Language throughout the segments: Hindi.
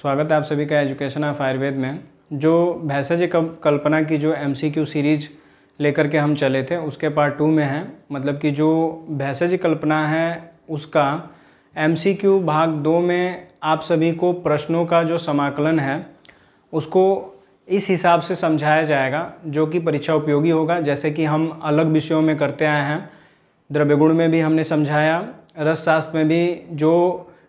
स्वागत है आप सभी का एजुकेशन ऑफ आयुर्वेद में जो भैंसा जी कल्पना की जो एम सीरीज लेकर के हम चले थे उसके पार्ट टू में है मतलब कि जो भैंसा जी कल्पना है उसका एम भाग दो में आप सभी को प्रश्नों का जो समाकलन है उसको इस हिसाब से समझाया जाएगा जो कि परीक्षा उपयोगी होगा जैसे कि हम अलग विषयों में करते आए हैं द्रव्यगुण में भी हमने समझाया रसशास्त्र में भी जो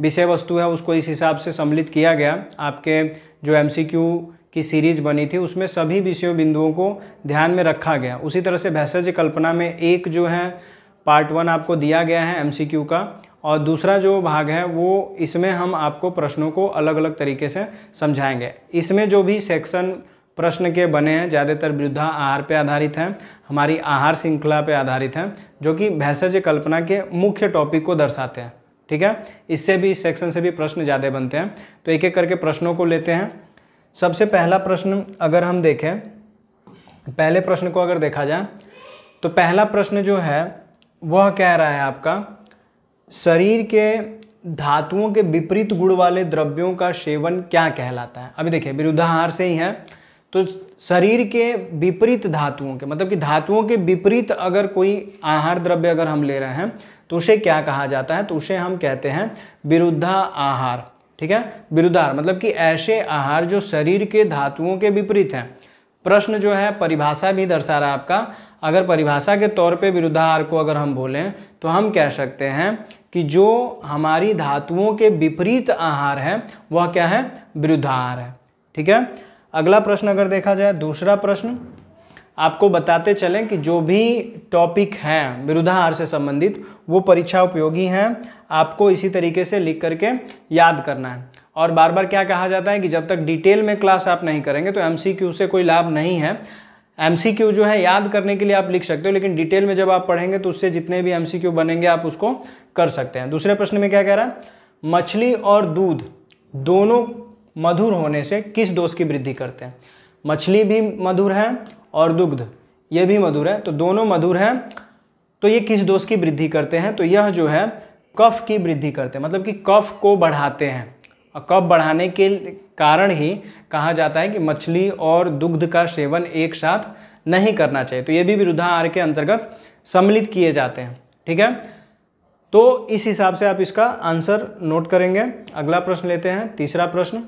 विषय वस्तु है उसको इस हिसाब से सम्मिलित किया गया आपके जो एम की सीरीज बनी थी उसमें सभी विषयों बिंदुओं को ध्यान में रखा गया उसी तरह से भैसज कल्पना में एक जो है पार्ट वन आपको दिया गया है एमसीक्यू का और दूसरा जो भाग है वो इसमें हम आपको प्रश्नों को अलग अलग तरीके से समझाएंगे इसमें जो भी सेक्शन प्रश्न के बने हैं ज़्यादातर वृद्धा आहार पर आधारित हैं हमारी आहार श्रृंखला पर आधारित हैं जो कि भैसज कल्पना के मुख्य टॉपिक को दर्शाते हैं ठीक है इससे भी इस सेक्शन से भी प्रश्न ज़्यादा बनते हैं तो एक एक करके प्रश्नों को लेते हैं सबसे पहला प्रश्न अगर हम देखें पहले प्रश्न को अगर देखा जाए तो पहला प्रश्न जो है वह कह रहा है आपका शरीर के धातुओं के विपरीत गुण वाले द्रव्यों का सेवन क्या कहलाता है अभी देखिए विरुद्धाहार से ही है तो शरीर के विपरीत धातुओं के मतलब कि धातुओं के विपरीत अगर कोई आहार द्रव्य अगर हम ले रहे हैं तो उसे क्या कहा जाता है तो उसे हम कहते हैं विरुद्धा आहार ठीक है विरुद्धार मतलब कि ऐसे आहार जो शरीर के धातुओं के विपरीत हैं प्रश्न जो है परिभाषा भी दर्शा रहा है आपका अगर परिभाषा के तौर पे विरुद्धाहार को अगर हम बोलें तो हम कह सकते हैं कि जो हमारी धातुओं के विपरीत आहार है वह क्या है विरुद्धार है ठीक है अगला प्रश्न अगर देखा जाए दूसरा प्रश्न आपको बताते चलें कि जो भी टॉपिक हैं विरुद्धाहार से संबंधित वो परीक्षा उपयोगी हैं आपको इसी तरीके से लिख करके याद करना है और बार बार क्या कहा जाता है कि जब तक डिटेल में क्लास आप नहीं करेंगे तो एमसीक्यू से कोई लाभ नहीं है एमसीक्यू जो है याद करने के लिए आप लिख सकते हो लेकिन डिटेल में जब आप पढ़ेंगे तो उससे जितने भी एम बनेंगे आप उसको कर सकते हैं दूसरे प्रश्न में क्या कह रहा है मछली और दूध दोनों मधुर होने से किस दोष की वृद्धि करते हैं मछली भी मधुर है और दुग्ध ये भी मधुर है तो दोनों मधुर हैं तो ये किस दोष की वृद्धि करते हैं तो यह जो है कफ की वृद्धि करते हैं मतलब कि कफ को बढ़ाते हैं और कफ बढ़ाने के कारण ही कहा जाता है कि मछली और दुग्ध का सेवन एक साथ नहीं करना चाहिए तो ये भी विरुद्धाहार के अंतर्गत सम्मिलित किए जाते हैं ठीक है तो इस हिसाब से आप इसका आंसर नोट करेंगे अगला प्रश्न लेते हैं तीसरा प्रश्न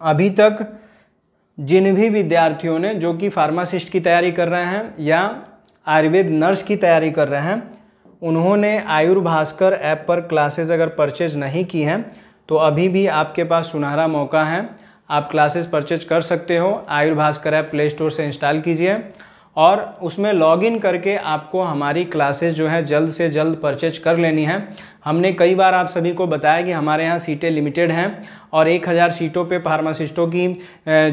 अभी तक जिन भी विद्यार्थियों ने जो कि फार्मासिस्ट की तैयारी कर रहे हैं या आयुर्वेद नर्स की तैयारी कर रहे हैं उन्होंने आयुर्भास्कर ऐप पर क्लासेज अगर परचेज नहीं की हैं तो अभी भी आपके पास सुनहरा मौका है आप क्लासेस परचेज कर सकते हो आयुर्भास्कर ऐप प्ले स्टोर से इंस्टॉल कीजिए और उसमें लॉगिन करके आपको हमारी क्लासेस जो है जल्द से जल्द परचेज कर लेनी है हमने कई बार आप सभी को बताया कि हमारे यहाँ सीटें लिमिटेड हैं और 1000 सीटों पे फार्मासिस्टों की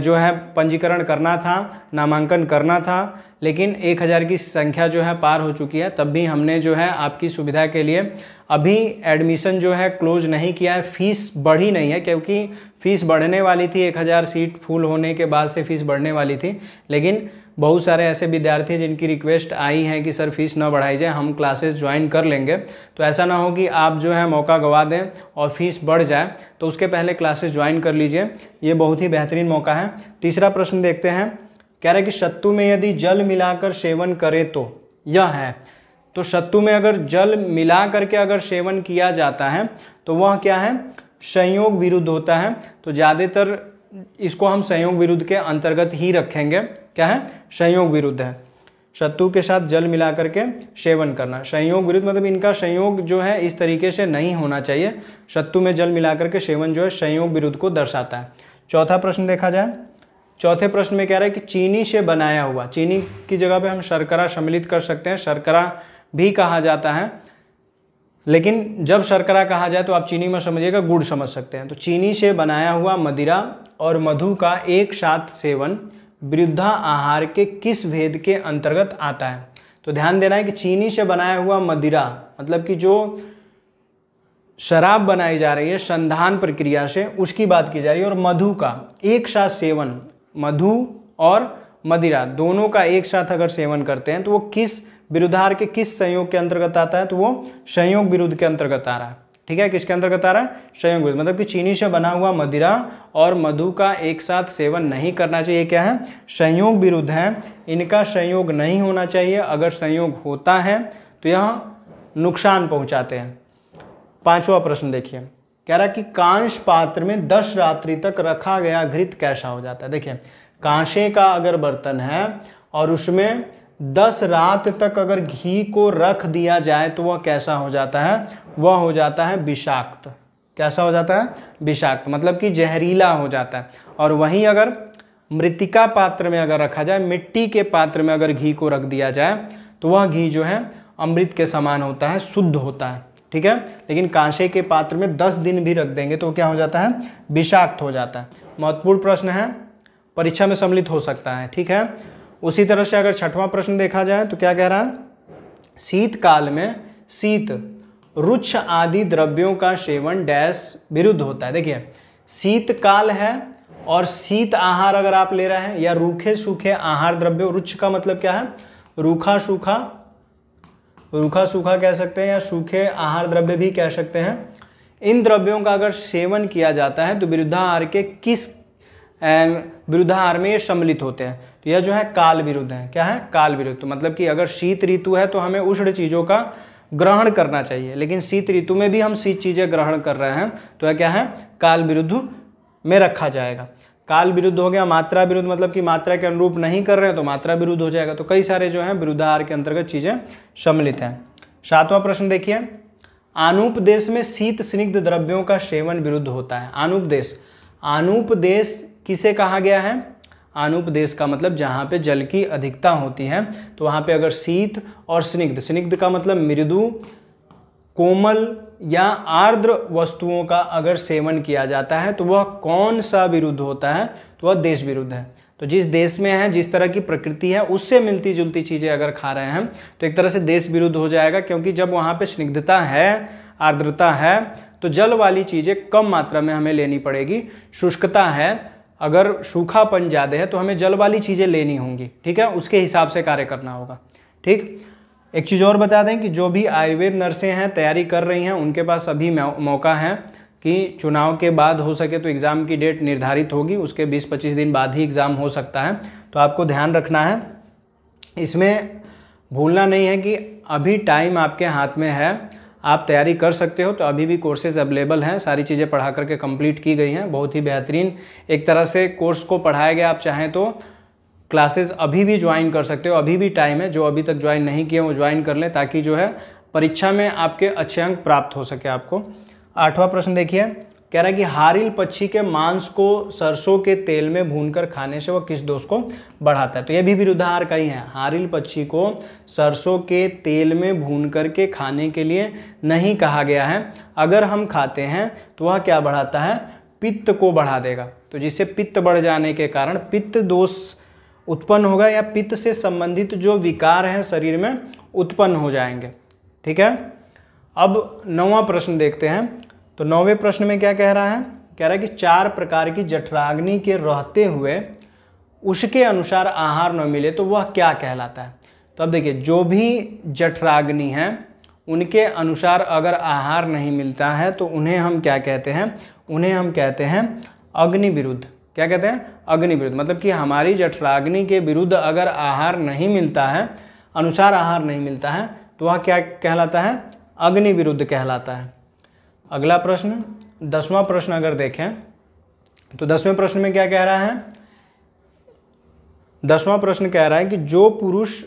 जो है पंजीकरण करना था नामांकन करना था लेकिन 1000 की संख्या जो है पार हो चुकी है तब भी हमने जो है आपकी सुविधा के लिए अभी एडमिशन जो है क्लोज नहीं किया है फ़ीस बढ़ी नहीं है क्योंकि फ़ीस बढ़ने वाली थी 1000 सीट फुल होने के बाद से फ़ीस बढ़ने वाली थी लेकिन बहुत सारे ऐसे विद्यार्थी हैं जिनकी रिक्वेस्ट आई है कि सर फीस ना बढ़ाई जाए हम क्लासेस ज्वाइन कर लेंगे तो ऐसा ना हो कि आप जो है मौका गवा दें और फीस बढ़ जाए तो उसके पहले क्लासेस ज्वाइन कर लीजिए ये बहुत ही बेहतरीन मौका है तीसरा प्रश्न देखते हैं कह रहे कि सत्तु में यदि जल मिलाकर सेवन करें तो यह है तो सत्तु में अगर जल मिला करके अगर सेवन किया जाता है तो वह क्या है संयोग विरुद्ध होता है तो ज़्यादातर इसको हम संयोग विरुद्ध के अंतर्गत ही रखेंगे क्या है संयोग विरुद्ध है शत्रु के साथ जल मिला करके सेवन करना संयोग विरुद्ध मतलब इनका संयोग जो है इस तरीके से नहीं होना चाहिए शत्रु में जल मिला करके सेवन जो है संयोग विरुद्ध को दर्शाता है चौथा प्रश्न देखा जाए चौथे प्रश्न में कह रहा है कि चीनी से बनाया हुआ चीनी की जगह पे हम शर्करा सम्मिलित कर सकते हैं शर्करा भी कहा जाता है लेकिन जब शर्करा कहा जाए तो आप चीनी में समझिएगा गुड़ समझ सकते हैं तो चीनी से बनाया हुआ मदिरा और मधु का एक साथ सेवन वृद्धा आहार के किस भेद के अंतर्गत आता है तो ध्यान देना है कि चीनी से बनाया हुआ मदिरा मतलब कि जो शराब बनाई जा रही है संधान प्रक्रिया से उसकी बात की जा रही है और मधु का एक साथ सेवन मधु और मदिरा दोनों का एक साथ अगर सेवन करते हैं तो वो किस विरुद्धार के किस संयोग के अंतर्गत आता है तो वो संयोग विरुद्ध के अंतर्गत आ रहा है ठीक है किसके अंतर्गत आ रहा है संयोग मतलब कि चीनी से बना हुआ मदिरा और मधु का एक साथ सेवन नहीं करना चाहिए क्या है संयोग विरुद्ध है इनका संयोग नहीं होना चाहिए अगर संयोग होता है तो यह नुकसान पहुंचाते हैं पांचवा प्रश्न देखिए कह रहा कि कांश पात्र में दस रात्रि तक रखा गया घृत कैसा हो जाता है देखिए कांसे का अगर बर्तन है और उसमें दस रात तक अगर घी को रख दिया जाए तो वह कैसा हो जाता है वह हो जाता है विषाक्त कैसा हो जाता है विषाक्त मतलब कि जहरीला हो जाता है और वहीं अगर मृतिका पात्र में अगर रखा जाए मिट्टी के पात्र में अगर घी को रख दिया जाए तो वह घी जो है अमृत के समान होता है शुद्ध होता है ठीक है लेकिन कांसे के पात्र में दस दिन भी रख देंगे तो क्या हो जाता है विषाक्त हो जाता है महत्वपूर्ण प्रश्न है परीक्षा में सम्मिलित हो सकता है ठीक है उसी तरह से अगर छठवां प्रश्न देखा जाए तो क्या कह रहा है शीतकाल में शीत रुच्छ आदि द्रव्यों का सेवन डैश विरुद्ध होता है देखिए शीतकाल है और शीत आहार अगर आप ले रहे हैं या रूखे सूखे आहार द्रव्य रुच्छ का मतलब क्या है रूखा सूखा रूखा सूखा कह सकते हैं या सूखे आहार द्रव्य भी कह सकते हैं इन द्रव्यों का अगर सेवन किया जाता है तो विरुद्धाहार के किस विरुद्धा में सम्मिलित होते हैं तो यह जो है काल विरुद्ध है क्या है काल विरुद्ध तो मतलब कि अगर शीत ऋतु है तो हमें उष्ण चीज़ों का ग्रहण करना चाहिए लेकिन शीत ऋतु में भी हम शीत चीज़ें ग्रहण कर रहे हैं तो यह क्या है काल विरुद्ध में रखा जाएगा काल विरुद्ध हो गया मात्रा विरुद्ध मतलब कि मात्रा के अनुरूप नहीं कर रहे हैं तो मात्रा विरुद्ध हो जाएगा तो कई सारे जो हैं विरुद्धार के अंतर्गत चीज़ें सम्मिलित हैं सातवां प्रश्न देखिए देश में शीत स्निग्ध द्रव्यों का सेवन विरुद्ध होता है आनुपदेश देश किसे कहा गया है अनुपदेश का मतलब जहाँ पे जल की अधिकता होती है तो वहाँ पे अगर शीत और स्निग्ध स्निग्ध का मतलब मृदु कोमल या आर्द्र वस्तुओं का अगर सेवन किया जाता है तो वह कौन सा विरुद्ध होता है तो वह देश विरुद्ध है तो जिस देश में है जिस तरह की प्रकृति है उससे मिलती जुलती चीज़ें अगर खा रहे हैं तो एक तरह से देश विरुद्ध हो जाएगा क्योंकि जब वहाँ पर स्निग्धता है आर्द्रता है तो जल वाली चीज़ें कम मात्रा में हमें लेनी पड़ेगी शुष्कता है अगर सूखापन ज़्यादा है तो हमें जल वाली चीज़ें लेनी होंगी ठीक है उसके हिसाब से कार्य करना होगा ठीक एक चीज़ और बता दें कि जो भी आयुर्वेद नर्सें हैं तैयारी कर रही हैं उनके पास अभी मौका है कि चुनाव के बाद हो सके तो एग्ज़ाम की डेट निर्धारित होगी उसके 20-25 दिन बाद ही एग्ज़ाम हो सकता है तो आपको ध्यान रखना है इसमें भूलना नहीं है कि अभी टाइम आपके हाथ में है आप तैयारी कर सकते हो तो अभी भी कोर्सेज अवेलेबल हैं सारी चीज़ें पढ़ा करके कंप्लीट की गई हैं बहुत ही बेहतरीन एक तरह से कोर्स को पढ़ाया गया आप चाहें तो क्लासेज अभी भी ज्वाइन कर सकते हो अभी भी टाइम है जो अभी तक ज्वाइन नहीं किए वो ज्वाइन कर लें ताकि जो है परीक्षा में आपके अच्छे अंक प्राप्त हो सके आपको आठवां प्रश्न देखिए कह रहा है कि हारिल पक्षी के मांस को सरसों के तेल में भूनकर खाने से वह किस दोष को बढ़ाता है तो यह भी विरुद्धार का ही है हारिल पक्षी को सरसों के तेल में भून करके खाने के लिए नहीं कहा गया है अगर हम खाते हैं तो वह क्या बढ़ाता है पित्त को बढ़ा देगा तो जिससे पित्त बढ़ जाने के कारण पित्त दोष उत्पन्न होगा या पित्त से संबंधित जो विकार हैं शरीर में उत्पन्न हो जाएंगे ठीक है अब नवा प्रश्न देखते हैं तो नौवें प्रश्न में क्या कह रहा है कह रहा है कि चार प्रकार की जठराग्नि के रहते हुए उसके अनुसार आहार न मिले तो वह क्या कहलाता है तो अब देखिए जो भी जठराग्नि है उनके अनुसार अगर आहार नहीं मिलता है तो उन्हें हम क्या कहते हैं उन्हें हम कहते हैं अग्नि विरुद्ध क्या कहते हैं अग्नि विरुद्ध मतलब कि हमारी जठराग्नि के विरुद्ध अगर आहार नहीं मिलता है अनुसार आहार नहीं मिलता है तो वह क्या कहलाता है अग्नि विरुद्ध कहलाता है अगला प्रश्न दसवां प्रश्न अगर देखें तो दसवें प्रश्न में क्या कह रहा है दसवां प्रश्न कह रहा है कि जो पुरुष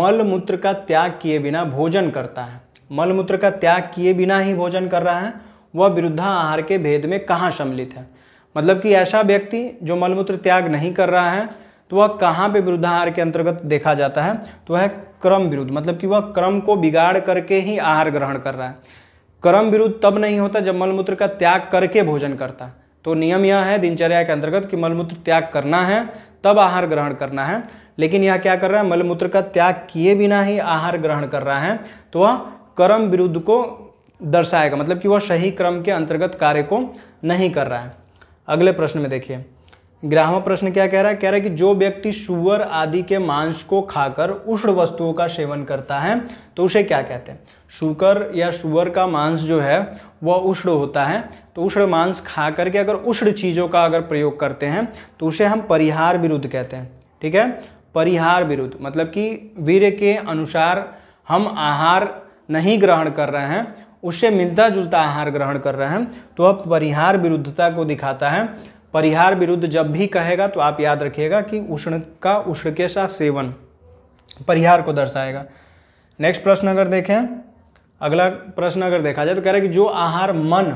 मल मूत्र का त्याग किए बिना भोजन करता है मल मूत्र का त्याग किए बिना ही भोजन कर रहा है वह विरुद्धा आहार के भेद में कहाँ सम्मिलित है मतलब कि ऐसा व्यक्ति जो मलमूत्र त्याग नहीं कर रहा है तो वह कहाँ पे विरुद्धाहार के अंतर्गत देखा जाता है तो वह क्रम विरुद्ध मतलब कि वह क्रम को बिगाड़ करके ही आहार ग्रहण कर रहा है कर्म विरुद्ध तब नहीं होता जब मलमूत्र का त्याग करके भोजन करता तो नियम यह है दिनचर्या के अंतर्गत कि मलमूत्र त्याग करना है तब आहार ग्रहण करना है लेकिन यह क्या कर रहा है मलमूत्र का त्याग किए बिना ही आहार ग्रहण कर रहा है तो वह कर्म विरुद्ध को दर्शाएगा मतलब कि वह सही क्रम के अंतर्गत कार्य को नहीं कर रहा है अगले प्रश्न में देखिए ग्राहवा प्रश्न क्या कह रहा है कह रहा है कि जो व्यक्ति सुअर आदि के मांस को खाकर उष्ण वस्तुओं का सेवन करता है तो उसे क्या कहते हैं शुकर या सुअर का मांस जो है वह उष्ण होता है तो उष्ण मांस खा करके अगर उष्ण चीज़ों का अगर प्रयोग करते हैं तो उसे हम परिहार विरुद्ध कहते हैं ठीक है परिहार विरुद्ध मतलब कि वीर के अनुसार हम आहार नहीं ग्रहण कर रहे हैं उससे मिलता जुलता आहार ग्रहण कर रहे हैं तो अब परिहार विरुद्धता को दिखाता है परिहार विरुद्ध जब भी कहेगा तो आप याद रखिएगा कि उष्ण का उष्ण के साथ सेवन परिहार को दर्शाएगा नेक्स्ट प्रश्न अगर देखें अगला प्रश्न अगर देखा जाए तो कह रहे हैं कि जो आहार मन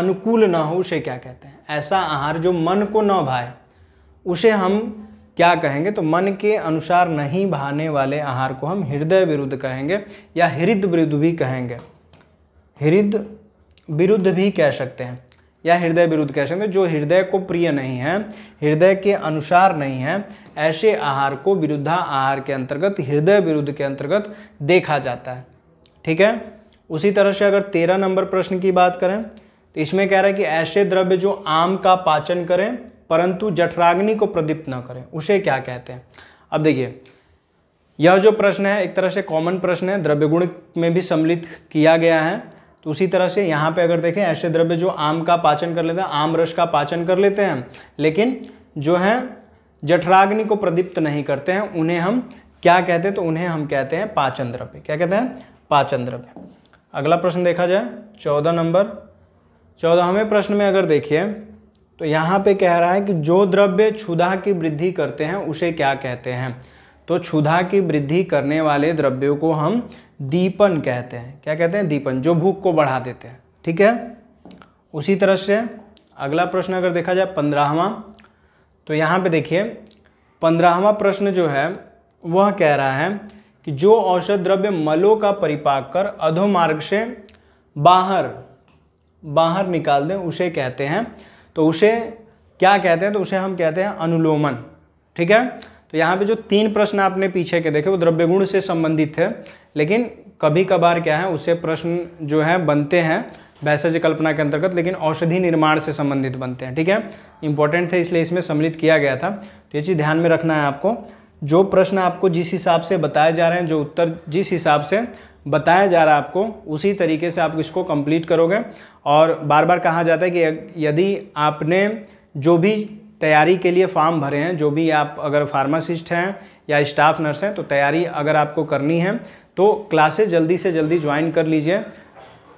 अनुकूल न हो उसे क्या कहते हैं ऐसा आहार जो मन को न भाए उसे हम क्या कहेंगे तो मन के अनुसार नहीं भाने वाले आहार को हम हृदय विरुद्ध कहेंगे या हृदय विरुद्ध भी कहेंगे हृदय विरुद्ध भी कह सकते हैं या हृदय विरुद्ध कह सकते हैं जो हृदय को प्रिय नहीं है हृदय के अनुसार नहीं है ऐसे आहार को विरुद्धा आहार के अंतर्गत हृदय विरुद्ध के अंतर्गत देखा जाता है ठीक है उसी तरह से अगर तेरह नंबर प्रश्न की बात करें तो इसमें कह रहा है कि ऐसे द्रव्य जो आम का पाचन करें परंतु जठराग्नि को प्रदीप्त न करें उसे क्या कहते हैं अब देखिए यह जो प्रश्न है एक तरह से कॉमन प्रश्न है द्रव्य गुण में भी सम्मिलित किया गया है तो उसी तरह से यहाँ पे अगर देखें ऐसे द्रव्य जो आम का पाचन कर लेते हैं आम रस का पाचन कर लेते हैं लेकिन जो है जठराग्नि को प्रदीप्त नहीं करते हैं उन्हें हम क्या कहते हैं तो उन्हें हम कहते हैं पाचन द्रव्य क्या कहते हैं पाचन द्रव्य अगला प्रश्न देखा जाए चौदह नंबर चौदहवें प्रश्न में अगर देखिए तो यहाँ पे कह रहा है कि जो द्रव्य क्षुधा की वृद्धि करते हैं उसे क्या कहते हैं तो क्षुधा की वृद्धि करने वाले द्रव्यों को हम दीपन कहते हैं क्या कहते हैं दीपन जो भूख को बढ़ा देते हैं ठीक है उसी तरह से अगला प्रश्न अगर देखा जाए पंद्रहवा तो यहाँ पे देखिए पंद्रहवा प्रश्न जो है वह कह रहा है कि जो औषध द्रव्य मलो का परिपाक कर अधोमार्ग से बाहर बाहर निकाल दें उसे कहते हैं तो उसे क्या कहते हैं तो उसे हम कहते हैं अनुलोमन ठीक है तो यहाँ पे जो तीन प्रश्न आपने पीछे के देखे वो द्रव्य गुण से संबंधित थे लेकिन कभी कभार क्या है उससे प्रश्न जो है बनते हैं भैसज कल्पना के अंतर्गत लेकिन औषधि निर्माण से संबंधित बनते हैं ठीक है इंपॉर्टेंट थे इसलिए इसमें सम्मिलित किया गया था तो ये चीज़ ध्यान में रखना है आपको जो प्रश्न आपको जिस हिसाब से बताए जा रहे हैं जो उत्तर जिस हिसाब से बताया जा रहा है आपको उसी तरीके से आप इसको कंप्लीट करोगे और बार बार कहा जाता है कि यदि आपने जो भी तैयारी के लिए फॉर्म भरे हैं जो भी आप अगर फार्मासिस्ट हैं या स्टाफ नर्स हैं तो तैयारी अगर आपको करनी है तो क्लासेज जल्दी से जल्दी ज्वाइन कर लीजिए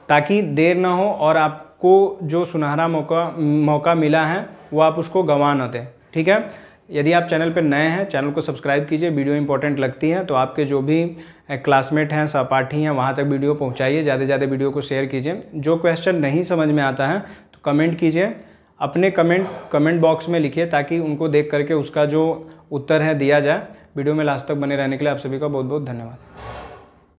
ताकि देर ना हो और आपको जो सुनहरा मौका मौका मिला है वो आप उसको गंवा ना दें ठीक है यदि आप चैनल पर नए हैं चैनल को सब्सक्राइब कीजिए वीडियो इंपॉर्टेंट लगती है तो आपके जो भी क्लासमेट हैं सहपाठी हैं वहाँ तक वीडियो पहुँचाइए ज़्यादा से ज़्यादा वीडियो को शेयर कीजिए जो क्वेश्चन नहीं समझ में आता है तो कमेंट कीजिए अपने कमेंट कमेंट बॉक्स में लिखिए ताकि उनको देख करके उसका जो उत्तर है दिया जाए वीडियो में लास्ट तक बने रहने के लिए आप सभी का बहुत बहुत धन्यवाद